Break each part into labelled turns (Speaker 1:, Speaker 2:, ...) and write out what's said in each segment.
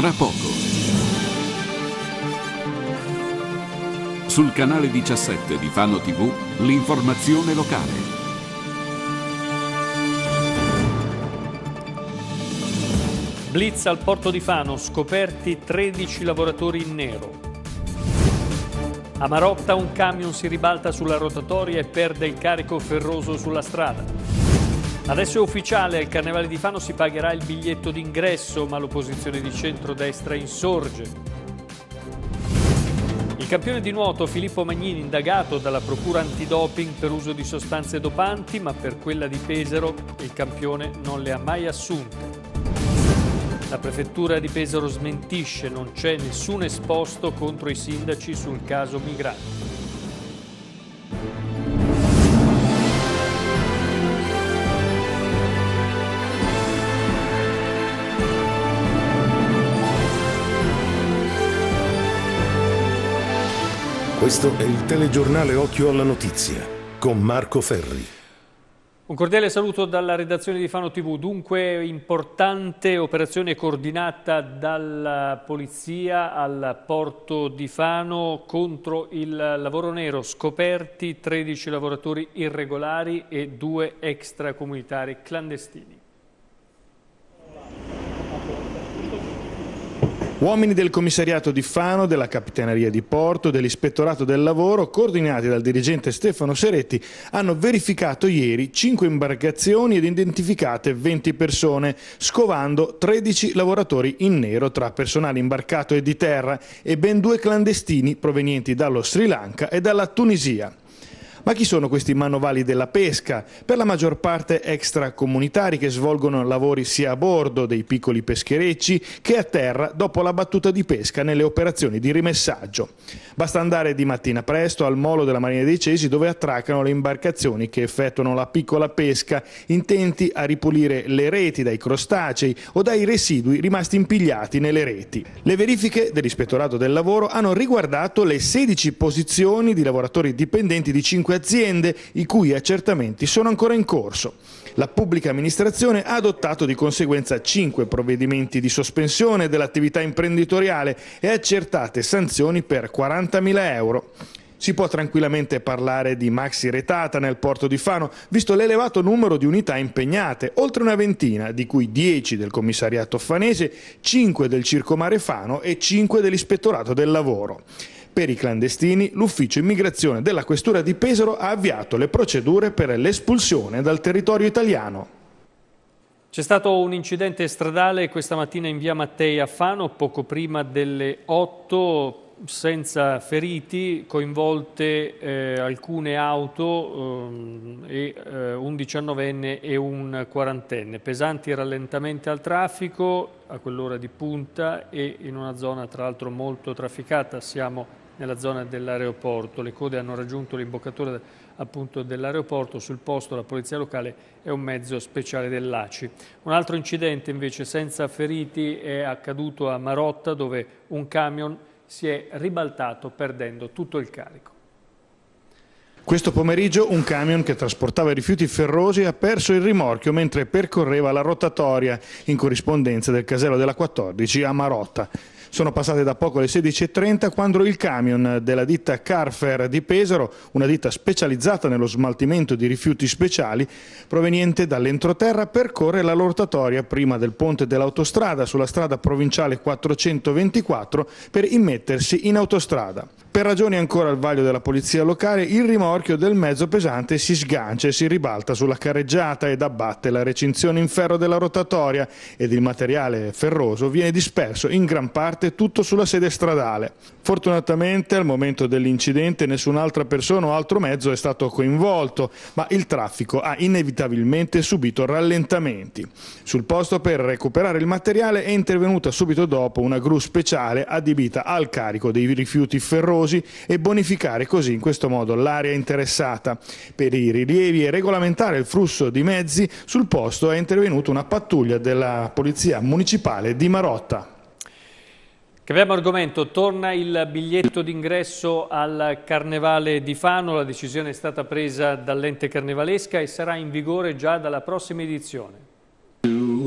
Speaker 1: tra poco. Sul canale 17 di Fano TV, l'informazione locale. Blitz
Speaker 2: al porto di Fano, scoperti 13 lavoratori in nero. A Marotta un camion si ribalta sulla rotatoria e perde il carico ferroso sulla strada. Adesso è ufficiale, al Carnevale di Fano si pagherà il biglietto d'ingresso, ma l'opposizione di centrodestra insorge. Il campione di nuoto Filippo Magnini, indagato dalla procura antidoping per uso di sostanze dopanti, ma per quella di Pesaro il campione non le ha mai assunte. La prefettura di Pesaro smentisce, non c'è nessun esposto contro i sindaci sul caso migranti.
Speaker 1: Questo è il telegiornale Occhio alla Notizia con Marco Ferri.
Speaker 2: Un cordiale saluto dalla redazione di Fano TV. Dunque, importante operazione coordinata dalla polizia al porto di Fano contro il lavoro nero. Scoperti 13 lavoratori irregolari e due extracomunitari clandestini.
Speaker 3: Uomini del commissariato di Fano, della Capitaneria di Porto, dell'Ispettorato del Lavoro, coordinati dal dirigente Stefano Seretti, hanno verificato ieri 5 imbarcazioni ed identificate 20 persone, scovando 13 lavoratori in nero tra personale imbarcato e di terra e ben due clandestini provenienti dallo Sri Lanka e dalla Tunisia. Ma chi sono questi manovali della pesca? Per la maggior parte extracomunitari che svolgono lavori sia a bordo dei piccoli pescherecci che a terra dopo la battuta di pesca nelle operazioni di rimessaggio. Basta andare di mattina presto al molo della Marina dei Cesi dove attraccano le imbarcazioni che effettuano la piccola pesca intenti a ripulire le reti dai crostacei o dai residui rimasti impigliati nelle reti. Le verifiche dell'Ispettorato del Lavoro hanno riguardato le 16 posizioni di lavoratori dipendenti di 5 25 aziende i cui accertamenti sono ancora in corso. La pubblica amministrazione ha adottato di conseguenza 5 provvedimenti di sospensione dell'attività imprenditoriale e accertate sanzioni per 40.000 euro. Si può tranquillamente parlare di maxi retata nel porto di Fano, visto l'elevato numero di unità impegnate, oltre una ventina, di cui 10 del commissariato fanese, 5 del Circomare Fano e 5 dell'Ispettorato del Lavoro. Per i clandestini, l'ufficio immigrazione della Questura di Pesaro ha avviato le procedure per l'espulsione dal territorio italiano.
Speaker 2: C'è stato un incidente stradale questa mattina in via Mattei a Fano, poco prima delle 8 senza feriti, coinvolte eh, alcune auto ehm, eh, e, un diciannovenne e un quarantenne, pesanti rallentamenti al traffico a quell'ora di punta e in una zona tra l'altro molto trafficata, siamo nella zona dell'aeroporto, le code hanno raggiunto l'imboccatore appunto dell'aeroporto, sul posto la polizia locale è un mezzo speciale dell'ACI. Un altro incidente invece senza feriti è accaduto a Marotta dove un camion si è ribaltato perdendo tutto il carico.
Speaker 3: Questo pomeriggio un camion che trasportava rifiuti ferrosi ha perso il rimorchio mentre percorreva la rotatoria in corrispondenza del casello della 14 a Marotta. Sono passate da poco le 16.30 quando il camion della ditta Carfer di Pesaro, una ditta specializzata nello smaltimento di rifiuti speciali, proveniente dall'entroterra, percorre la lortatoria prima del ponte dell'autostrada sulla strada provinciale 424 per immettersi in autostrada. Per ragioni ancora al vaglio della polizia locale, il rimorchio del mezzo pesante si sgancia e si ribalta sulla carreggiata ed abbatte la recinzione in ferro della rotatoria ed il materiale ferroso viene disperso in gran parte tutto sulla sede stradale. Fortunatamente al momento dell'incidente nessun'altra persona o altro mezzo è stato coinvolto, ma il traffico ha inevitabilmente subito rallentamenti. Sul posto per recuperare il materiale è intervenuta subito dopo una gru speciale adibita al carico dei rifiuti ferrosi numerosi e bonificare così in questo modo l'area interessata. Per i rilievi e regolamentare il flusso di mezzi sul posto è intervenuta una pattuglia della Polizia Municipale di Marotta.
Speaker 2: Cambiamo argomento, torna il biglietto d'ingresso al Carnevale di Fano, la decisione è stata presa dall'ente carnevalesca e sarà in vigore già dalla prossima edizione. Do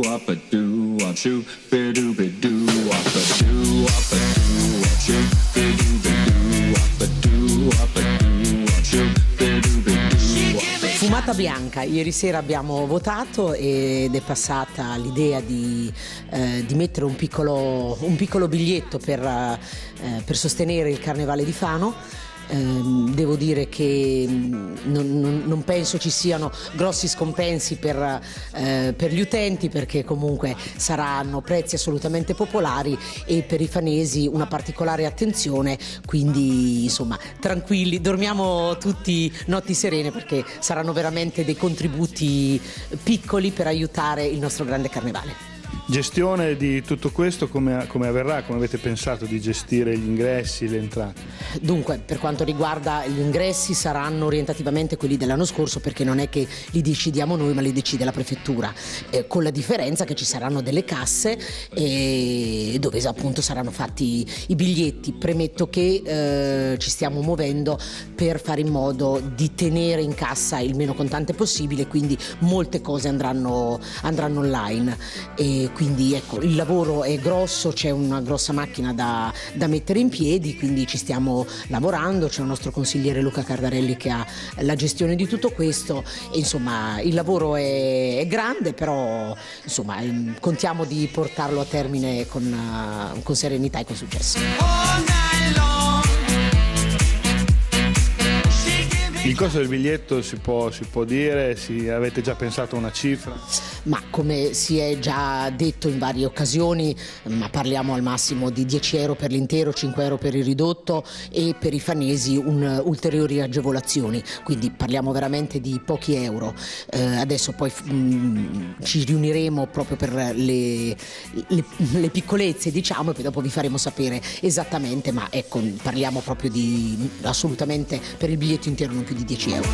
Speaker 4: Carta bianca, ieri sera abbiamo votato ed è passata l'idea di, eh, di, mettere un piccolo, un piccolo biglietto per, eh, per sostenere il Carnevale di Fano. Ehm, devo dire che mm, non, non, non, penso ci siano grossi scompensi per, eh, per gli utenti perché comunque saranno prezzi assolutamente popolari e per i fanesi una particolare attenzione, quindi insomma tranquilli, dormiamo tutti notti serene perché saranno veramente dei contributi piccoli per aiutare il nostro grande carnevale.
Speaker 3: Gestione di tutto questo come, come, avverrà? Come avete pensato di gestire gli ingressi, le entrate?
Speaker 4: Dunque, per quanto riguarda gli ingressi saranno orientativamente quelli dell'anno scorso perché non è che li decidiamo noi ma li decide la prefettura, eh, con la differenza che ci saranno delle casse eh, dove appunto saranno fatti i biglietti. Premetto che eh, ci stiamo muovendo per fare in modo di tenere in cassa il meno contante possibile, quindi molte cose andranno, andranno online. E quindi ecco, il lavoro è grosso, c'è una grossa macchina da, da, mettere in piedi, quindi ci stiamo lavorando, c'è il nostro consigliere Luca Cardarelli che ha la gestione di tutto questo, e, insomma il lavoro è, è grande, però insomma, ehm, contiamo di portarlo a termine con, eh, con serenità e con successo.
Speaker 5: Oh,
Speaker 3: Il costo del biglietto si può, si può dire, si, avete già pensato a una cifra?
Speaker 4: Ma come si è già detto in varie occasioni, ma parliamo al massimo di 10 euro per l'intero, 5 euro per il ridotto e per i fanesi un, ulteriori agevolazioni, quindi parliamo veramente di pochi euro. Eh, adesso poi mh, mm, ci riuniremo proprio per le, le, le, piccolezze diciamo e poi dopo vi faremo sapere esattamente, ma ecco parliamo proprio di assolutamente per il biglietto intero non più di di 10 euro.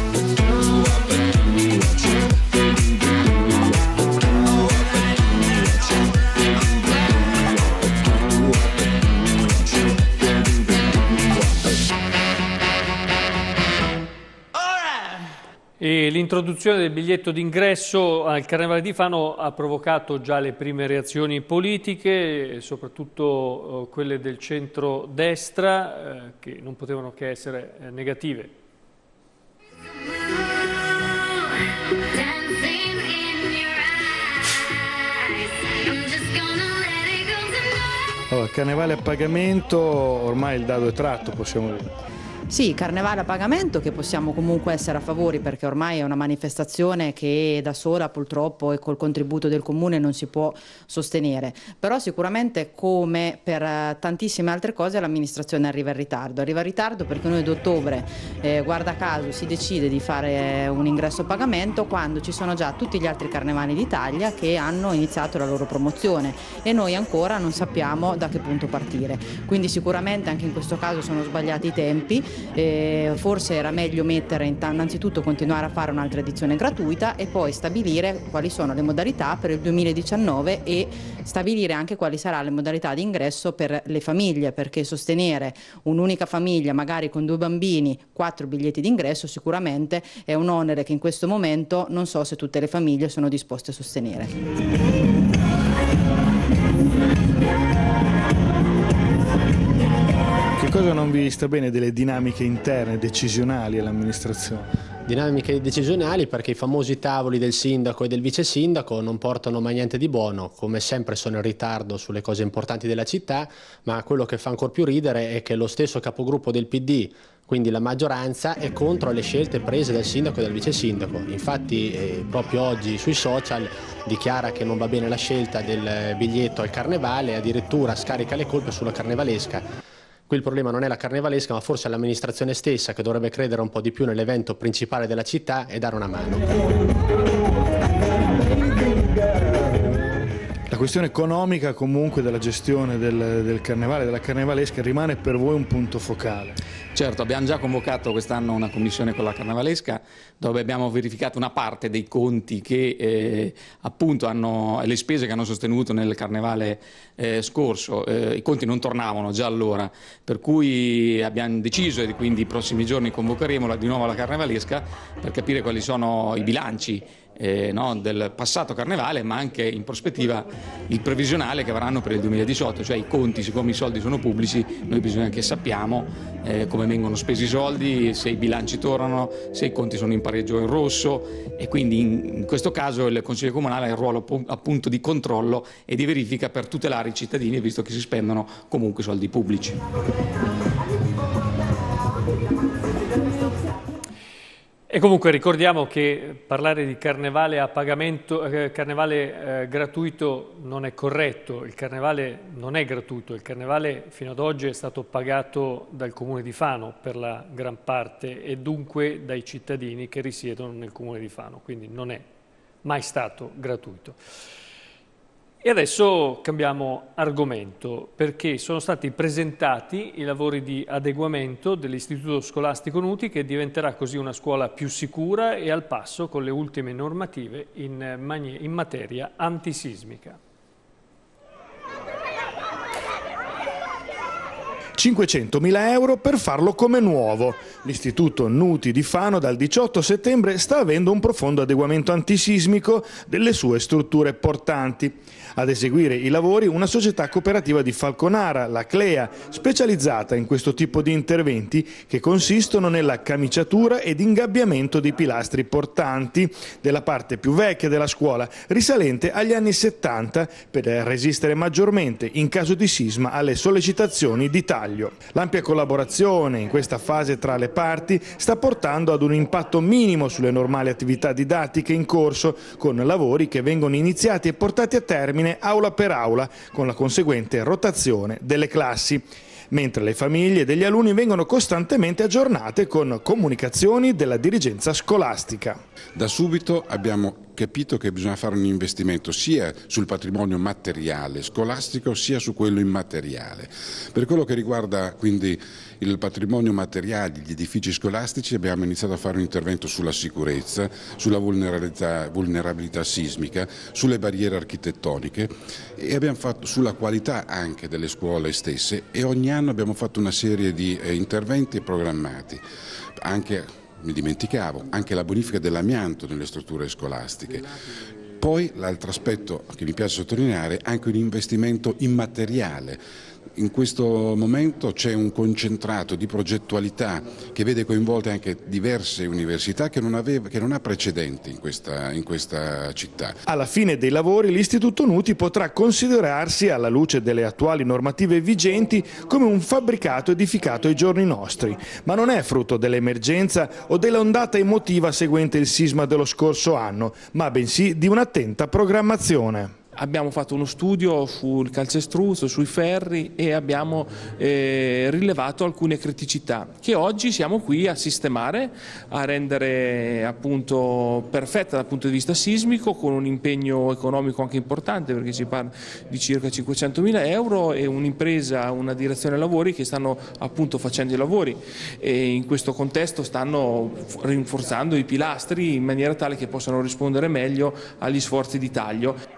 Speaker 2: E l'introduzione del biglietto d'ingresso al Carnevale di Fano ha provocato già le prime reazioni politiche, soprattutto oh, quelle del centro-destra, eh, che non potevano che essere eh, negative.
Speaker 4: Allora, carnevale a pagamento, ormai il dado è tratto, possiamo dire. Sì, carnevale a pagamento che possiamo comunque essere a favore perché ormai è una manifestazione che da sola purtroppo e col contributo del comune non si può sostenere, però sicuramente come per eh, tantissime altre cose l'amministrazione arriva in ritardo, arriva in ritardo perché noi ad ottobre eh, guarda caso si decide di fare eh, un ingresso a pagamento quando ci sono già tutti gli altri carnevali d'Italia che hanno iniziato la loro promozione e noi ancora non sappiamo da che punto partire, quindi sicuramente anche in questo caso sono sbagliati i tempi eh, forse era meglio mettere innanzitutto continuare a fare un'altra edizione gratuita e poi stabilire quali sono le modalità per il 2019 e stabilire anche quali saranno le modalità di ingresso per le famiglie, perché sostenere un'unica famiglia magari con due bambini, quattro biglietti d'ingresso sicuramente è un onere che in questo momento non so se tutte le famiglie sono disposte a sostenere.
Speaker 3: Cosa non vi sta bene delle dinamiche
Speaker 2: interne, decisionali all'amministrazione? Dinamiche decisionali perché i famosi tavoli del sindaco e del vice sindaco non portano mai niente di buono, come sempre sono in ritardo sulle cose importanti della città, ma quello che fa ancora più ridere è che lo stesso capogruppo del PD quindi la maggioranza è contro le scelte prese dal sindaco e dal vice sindaco. Infatti eh, proprio oggi sui social dichiara che non va bene la scelta del biglietto al carnevale e addirittura scarica le colpe sulla carnevalesca. Qui il problema non è la carnevalesca, ma forse l'amministrazione stessa che dovrebbe credere un po' di più nell'evento principale della città e dare una mano.
Speaker 3: La questione economica comunque della gestione del, del carnevale, della carnevalesca, rimane per voi un punto focale?
Speaker 2: Certo, abbiamo già convocato quest'anno una commissione con la Carnavalesca dove abbiamo verificato una parte dei conti che eh, appunto hanno le spese che hanno sostenuto nel Carnevale eh, scorso, eh, i conti non tornavano già allora, per cui abbiamo deciso e quindi i prossimi giorni convocheremo di nuovo la Carnevalesca per capire quali sono i bilanci eh, no, del passato carnevale, ma anche in prospettiva il previsionale che avranno per il 2018, cioè i conti, siccome i soldi sono pubblici, noi bisogna che sappiamo eh, come vengono spesi i soldi, se i bilanci tornano, se i conti sono in pareggio o in rosso e quindi in, in questo caso il Consiglio Comunale ha il ruolo appunto di controllo e di verifica per tutelare i cittadini visto che si spendono comunque soldi pubblici. E comunque ricordiamo che parlare di carnevale a pagamento, eh, carnevale eh, gratuito non è corretto, il carnevale non è gratuito, il carnevale fino ad oggi è stato pagato dal comune di Fano per la gran parte e dunque dai cittadini che risiedono nel comune di Fano, quindi non è mai stato gratuito. E adesso cambiamo argomento perché sono stati presentati i lavori di adeguamento dell'Istituto Scolastico Nuti che diventerà così una scuola più sicura e al passo con le ultime normative in, eh, in materia antisismica.
Speaker 3: 500.000 euro per farlo come nuovo. L'Istituto Nuti di Fano dal 18 settembre sta avendo un profondo adeguamento antisismico delle sue strutture portanti. Ad eseguire i lavori una società cooperativa di Falconara, la Clea, specializzata in questo tipo di interventi che consistono nella camiciatura ed ingabbiamento dei pilastri portanti della parte più vecchia della scuola, risalente agli anni 70 per resistere maggiormente in caso di sisma alle sollecitazioni di taglio taglio. L'ampia collaborazione in questa fase tra le parti sta portando ad un impatto minimo sulle normali attività didattiche in corso, con lavori che vengono iniziati e portati a termine aula per aula, con la conseguente rotazione delle classi mentre le famiglie degli alunni vengono costantemente
Speaker 1: aggiornate con comunicazioni della dirigenza scolastica. Da subito abbiamo capito che bisogna fare un investimento sia sul patrimonio materiale scolastico sia su quello immateriale. Per quello che riguarda quindi il patrimonio materiale, gli edifici scolastici, abbiamo iniziato a fare un intervento sulla sicurezza, sulla vulnerabilità, vulnerabilità sismica, sulle barriere architettoniche e abbiamo fatto sulla qualità anche delle scuole stesse e ogni anno abbiamo fatto una serie di eh, interventi programmati, anche mi dimenticavo, anche la bonifica dell'amianto nelle strutture scolastiche. Poi l'altro aspetto che mi piace sottolineare è anche un investimento immateriale in questo momento c'è un concentrato di progettualità che vede coinvolte anche diverse università che non, aveva, che non ha precedenti in questa, in questa città.
Speaker 3: Alla fine dei lavori l'Istituto Nuti potrà considerarsi, alla luce delle attuali normative vigenti, come un fabbricato edificato ai giorni nostri, ma non è frutto dell'emergenza o dell'ondata emotiva seguente il sisma dello scorso anno, ma bensì di un'attenta programmazione.
Speaker 2: Abbiamo fatto uno studio sul calcestruzzo, sui ferri e abbiamo eh, rilevato alcune criticità che oggi siamo qui a sistemare, a rendere appunto perfetta dal punto di vista sismico con un impegno economico anche importante perché si parla di circa 500 mila euro e un'impresa, una direzione lavori che stanno appunto facendo i lavori e in questo contesto stanno rinforzando i pilastri in maniera tale che possano rispondere meglio agli sforzi di taglio.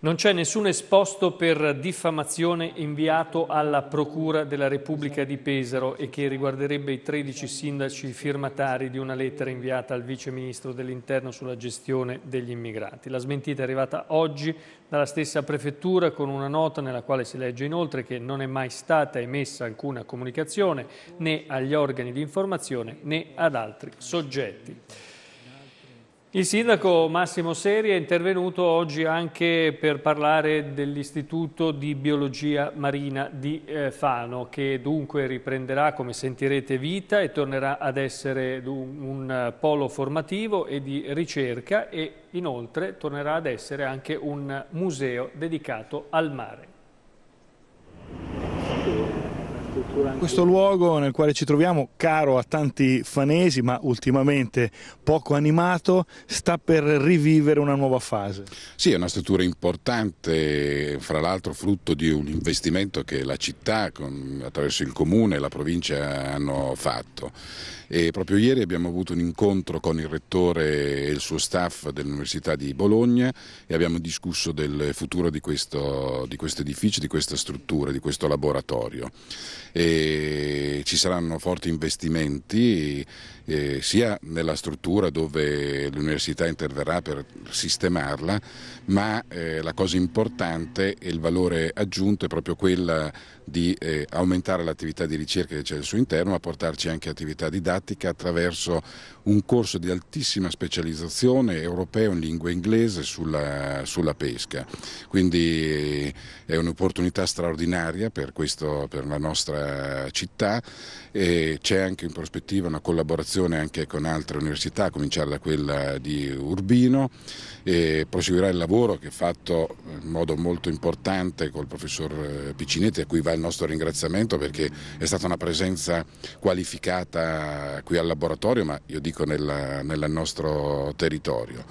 Speaker 2: Non c'è nessun esposto per diffamazione inviato alla Procura della Repubblica di Pesaro e che riguarderebbe i 13 sindaci firmatari di una lettera inviata al Vice Ministro dell'Interno sulla gestione degli immigrati. La smentita è arrivata oggi dalla stessa Prefettura con una nota nella quale si legge inoltre che non è mai stata emessa alcuna comunicazione né agli organi di informazione né ad altri soggetti. Il sindaco Massimo Seri è intervenuto oggi anche per parlare dell'Istituto di Biologia Marina di eh, Fano che dunque riprenderà come sentirete vita e tornerà ad essere un eh, polo formativo e di ricerca e inoltre tornerà ad essere anche un museo dedicato al mare.
Speaker 3: Questo luogo nel quale ci troviamo, caro a tanti fanesi, ma ultimamente poco animato, sta per rivivere una nuova fase.
Speaker 1: Sì, è una struttura importante, fra l'altro frutto di un investimento che la città, con, attraverso il comune e la provincia hanno fatto. E proprio ieri abbiamo avuto un incontro con il rettore e il suo staff dell'Università di Bologna e abbiamo discusso del futuro di questo, di questo edificio, di questa struttura, di questo laboratorio. E ci saranno forti investimenti eh, sia nella struttura dove l'università interverrà per sistemarla, ma eh, la cosa importante e il valore aggiunto è proprio quella di eh, aumentare l'attività di ricerca che c'è al suo interno, ma portarci anche attività didattica attraverso un corso di altissima specializzazione europeo in lingua inglese sulla, sulla pesca. Quindi eh, è un'opportunità straordinaria per, questo, per la nostra città e c'è anche in prospettiva una collaborazione collaborazione anche con altre università, a cominciare da quella di Urbino e proseguirà il lavoro che è fatto in modo molto importante col professor eh, Piccinetti a cui va il nostro ringraziamento perché è stata una presenza qualificata qui al laboratorio ma io dico nel nostro territorio.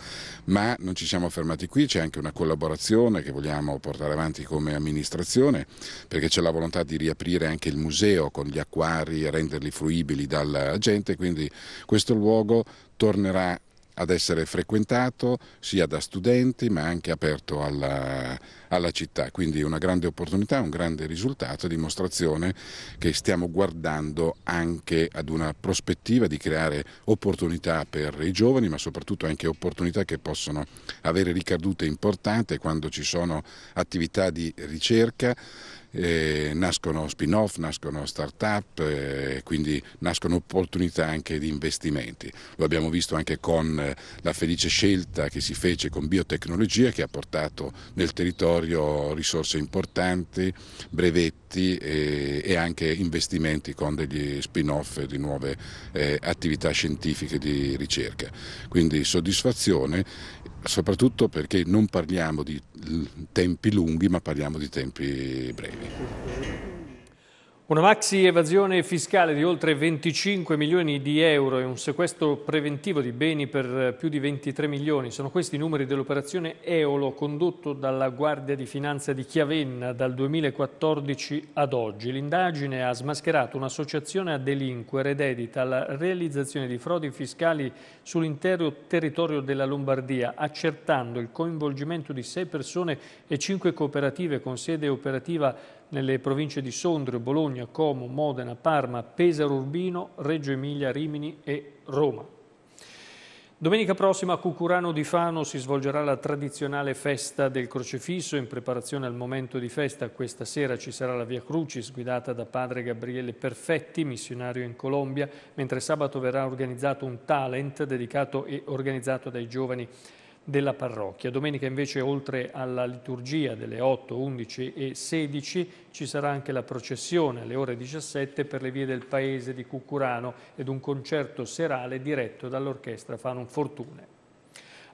Speaker 1: Ma non ci siamo fermati qui, c'è anche una collaborazione che vogliamo portare avanti come amministrazione perché c'è la volontà di riaprire anche il museo con gli acquari e renderli fruibili dalla gente, quindi questo luogo tornerà ad essere frequentato sia da studenti ma anche aperto alla, alla, città. Quindi una grande opportunità, un grande risultato, dimostrazione che stiamo guardando anche ad una prospettiva di creare opportunità per i giovani ma soprattutto anche opportunità che possono avere ricadute importanti quando ci sono attività di ricerca eh, nascono spin-off, nascono start-up, eh, quindi nascono opportunità anche di investimenti. Lo abbiamo visto anche con eh, la felice scelta che si fece con biotecnologia che ha portato nel territorio risorse importanti, brevetti e, e anche investimenti con degli spin-off di nuove eh, attività scientifiche di ricerca. Quindi soddisfazione soprattutto perché non parliamo di tempi lunghi ma parliamo di tempi brevi.
Speaker 2: Una maxi evasione fiscale di oltre 25 milioni di euro e un sequestro preventivo di beni per eh, più di 23 milioni. Sono questi i numeri dell'operazione Eolo condotto dalla Guardia di Finanza di Chiavenna dal 2014 ad oggi. L'indagine ha smascherato un'associazione a delinquere dedita alla realizzazione di frodi fiscali sull'intero territorio della Lombardia, accertando il coinvolgimento di sei persone e cinque cooperative con sede operativa nelle province di Sondrio, Bologna, Como, Modena, Parma, Pesaro Urbino, Reggio Emilia, Rimini e Roma. Domenica prossima a Cucurano di Fano si svolgerà la tradizionale festa del Crocifisso. in preparazione al momento di festa. Questa sera ci sarà la Via Crucis guidata da padre Gabriele Perfetti, missionario in Colombia, mentre sabato verrà organizzato un talent dedicato e organizzato dai giovani della parrocchia. Domenica invece oltre alla liturgia delle 8, 11 e 16 ci sarà anche la processione alle ore 17 per le vie del paese di Cucurano ed un concerto serale diretto dall'orchestra Fanon Fortune.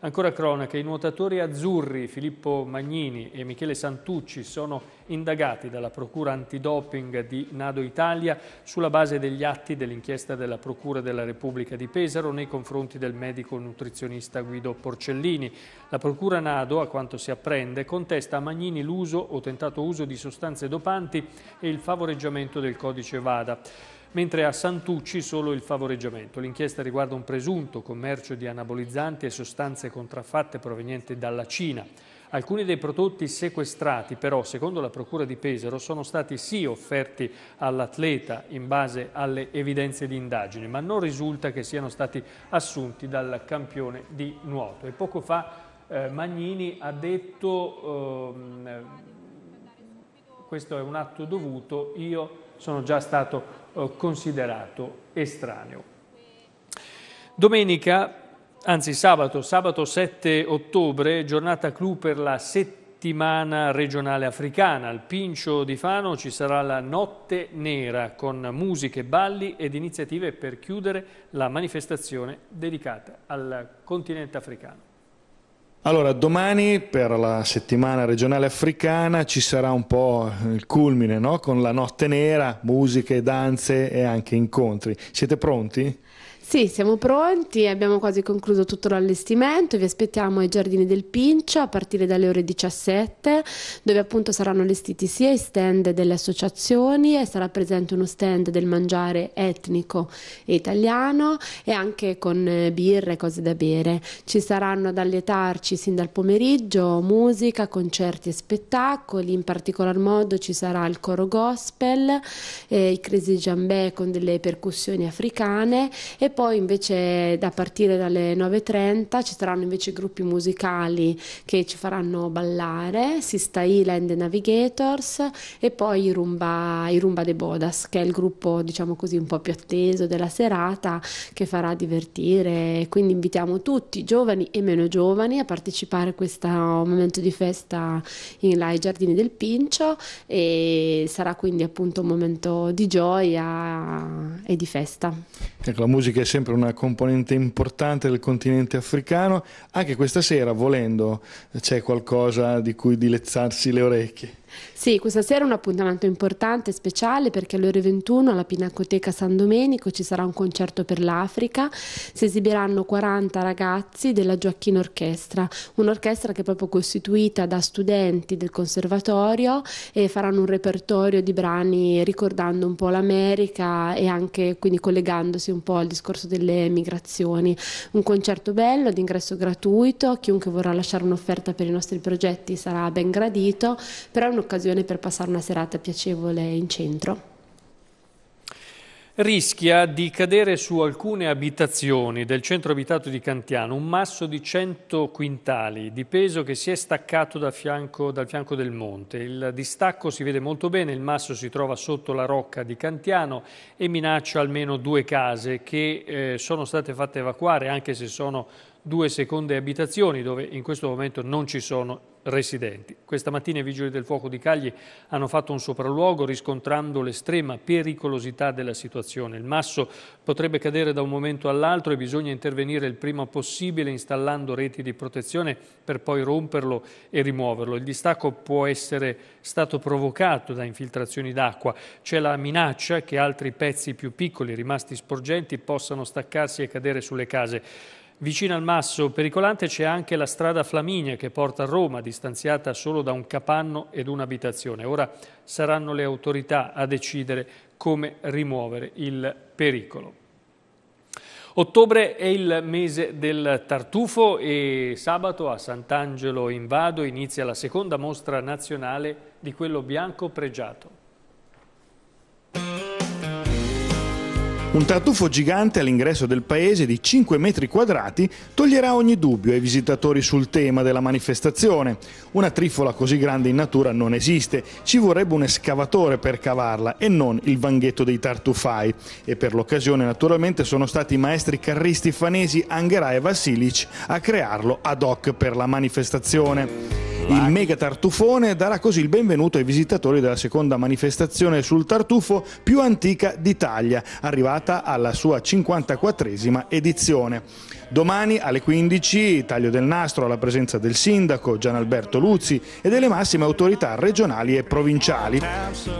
Speaker 2: Ancora cronaca, i nuotatori azzurri Filippo Magnini e Michele Santucci sono indagati dalla Procura Antidoping di Nado Italia sulla base degli atti dell'inchiesta della Procura della Repubblica di Pesaro nei confronti del medico nutrizionista Guido Porcellini. La Procura Nado, a quanto si apprende, contesta a Magnini l'uso o tentato uso di sostanze dopanti e il favoreggiamento del codice VADA mentre a Santucci solo il favoreggiamento. L'inchiesta riguarda un presunto commercio di anabolizzanti e sostanze contraffatte provenienti dalla Cina. Alcuni dei prodotti sequestrati però, secondo la Procura di Pesaro, sono stati sì offerti all'atleta in base alle evidenze di indagine, ma non risulta che siano stati assunti dal campione di nuoto. E poco fa eh, Magnini ha detto, eh, questo è un atto dovuto, io sono già stato eh, considerato estraneo. Domenica, anzi sabato, sabato 7 ottobre, giornata clou per la settimana regionale africana. Al Pincio di Fano ci sarà la Notte Nera con musiche, balli ed iniziative per chiudere la manifestazione dedicata al continente africano.
Speaker 3: Allora, domani per la settimana regionale africana ci sarà un po' il culmine, no? Con la notte nera, musiche, danze e anche incontri. Siete pronti?
Speaker 5: Sì, siamo pronti, abbiamo quasi concluso tutto l'allestimento, vi aspettiamo ai Giardini del Pincio a partire dalle ore 17 dove appunto saranno allestiti sia i stand delle associazioni e sarà presente uno stand del mangiare etnico e italiano e anche con eh, birre e cose da bere. Ci saranno ad allietarci sin dal pomeriggio musica, concerti e spettacoli, in particolar modo ci sarà il coro gospel, eh, i Crisi Jambé con delle percussioni africane e poi invece da partire dalle 9.30 ci saranno invece gruppi musicali che ci faranno ballare, Sista Ila and the Navigators e poi i Rumba, i Rumba de Bodas che è il gruppo diciamo così un po' più atteso della serata che farà divertire, quindi invitiamo tutti, giovani e meno giovani, a partecipare a questo momento di festa in là ai giardini del Pincio e sarà quindi appunto un momento di gioia e di festa.
Speaker 3: Ecco, la musica è sempre una componente importante del continente africano. Anche questa sera, volendo, c'è qualcosa di cui dilezzarsi le orecchie.
Speaker 5: Sì, questa sera è un appuntamento importante e speciale perché alle ore 21 alla Pinacoteca San Domenico ci sarà un concerto per l'Africa, si esibiranno 40 ragazzi della Gioacchino Orchestra, un'orchestra che è proprio costituita da studenti del conservatorio e faranno un repertorio di brani ricordando un po' l'America e anche quindi collegandosi un po' al discorso delle migrazioni. Un concerto bello, ad ingresso gratuito, chiunque vorrà lasciare un'offerta per i nostri progetti sarà ben gradito, però è un un'occasione per passare una serata piacevole in centro
Speaker 2: rischia di cadere su alcune abitazioni del centro abitato di Cantiano un masso di 100 quintali di peso che si è staccato dal fianco, dal fianco, del monte. Il distacco si vede molto bene, il masso si trova sotto la rocca di Cantiano e minaccia almeno due case che eh, sono state fatte evacuare anche se sono due seconde abitazioni dove in questo momento non ci sono residenti. Questa mattina i Vigili del Fuoco di Cagli hanno fatto un sopralluogo riscontrando l'estrema pericolosità della situazione. Il masso potrebbe cadere da un momento all'altro e bisogna intervenire il prima possibile installando reti di protezione per poi romperlo e rimuoverlo. Il distacco può essere stato provocato da infiltrazioni d'acqua. C'è la minaccia che altri pezzi più piccoli rimasti sporgenti possano staccarsi e cadere sulle case. Vicino al masso pericolante c'è anche la strada Flaminia che porta a Roma, distanziata solo da un capanno ed un'abitazione. Ora saranno le autorità a decidere come rimuovere il pericolo. Ottobre è il mese del tartufo e sabato a Sant'Angelo in Vado inizia la seconda mostra nazionale di quello bianco pregiato.
Speaker 3: Un tartufo gigante all'ingresso del paese di 5 metri quadrati toglierà ogni dubbio ai visitatori sul tema della manifestazione. Una trifola così grande in natura non esiste, ci vorrebbe un escavatore per cavarla e non il vanghetto dei tartufai. E per l'occasione naturalmente sono stati i maestri carristi fanesi Angherà e Vasilic a crearlo ad hoc per la manifestazione. Il mega tartufone darà così il benvenuto ai visitatori della seconda manifestazione sul tartufo più antica d'Italia, arrivata alla sua 54esima edizione. Domani alle 15 taglio del nastro alla presenza del sindaco Gianalberto Luzzi e delle massime autorità regionali e provinciali.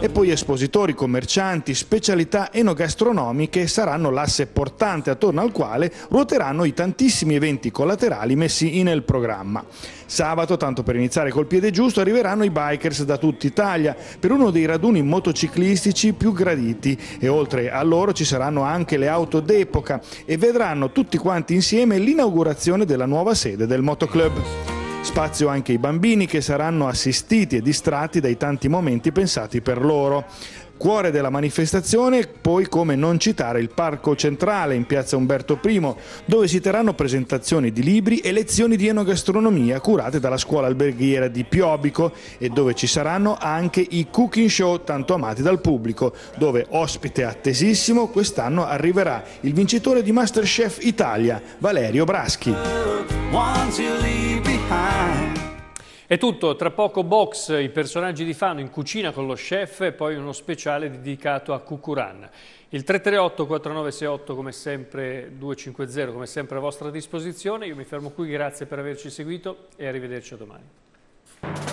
Speaker 3: E poi espositori, commercianti, specialità enogastronomiche saranno l'asse portante attorno al quale ruoteranno i tantissimi eventi collaterali messi nel programma. Sabato, tanto per iniziare col piede giusto, arriveranno i bikers da tutta Italia per uno dei raduni motociclistici più graditi e oltre a loro ci saranno anche le auto d'epoca e vedranno tutti quanti insieme insieme l'inaugurazione della nuova sede del motoclub. Spazio anche ai bambini che saranno assistiti e distratti dai tanti momenti pensati per loro. Cuore della manifestazione, poi come non citare il Parco Centrale in Piazza Umberto I, dove si terranno presentazioni di libri e lezioni di enogastronomia curate dalla scuola alberghiera di Piobico e dove ci saranno anche i cooking show tanto amati dal pubblico, dove ospite attesissimo quest'anno arriverà il vincitore di Masterchef Italia, Valerio Braschi.
Speaker 2: È tutto, tra poco box, i personaggi di Fano in cucina con lo chef e poi uno speciale dedicato a Cucuran. Il 338-4968 come sempre, 250 come sempre a vostra disposizione. Io mi fermo qui, grazie per averci seguito e arrivederci a domani.